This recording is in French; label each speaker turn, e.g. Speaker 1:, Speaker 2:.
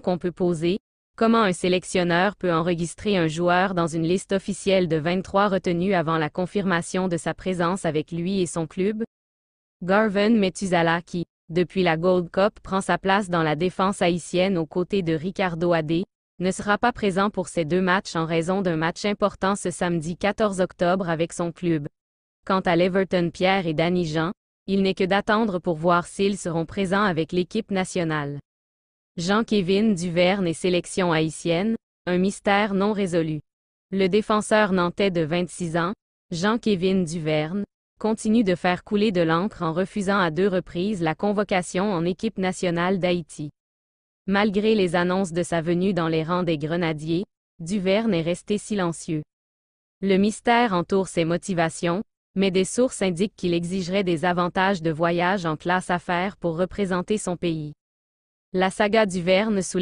Speaker 1: qu'on peut poser, comment un sélectionneur peut enregistrer un joueur dans une liste officielle de 23 retenus avant la confirmation de sa présence avec lui et son club, Garvin Metuzala qui, depuis la Gold Cup prend sa place dans la défense haïtienne aux côtés de Ricardo Adé, ne sera pas présent pour ces deux matchs en raison d'un match important ce samedi 14 octobre avec son club. Quant à l'Everton Pierre et Danny Jean, il n'est que d'attendre pour voir s'ils seront présents avec l'équipe nationale. Jean-Kévin Duverne et sélection haïtienne, un mystère non résolu. Le défenseur nantais de 26 ans, Jean-Kévin Duverne, continue de faire couler de l'encre en refusant à deux reprises la convocation en équipe nationale d'Haïti. Malgré les annonces de sa venue dans les rangs des Grenadiers, Duverne est resté silencieux. Le mystère entoure ses motivations, mais des sources indiquent qu'il exigerait des avantages de voyage en classe affaires pour représenter son pays. La saga du Verne sous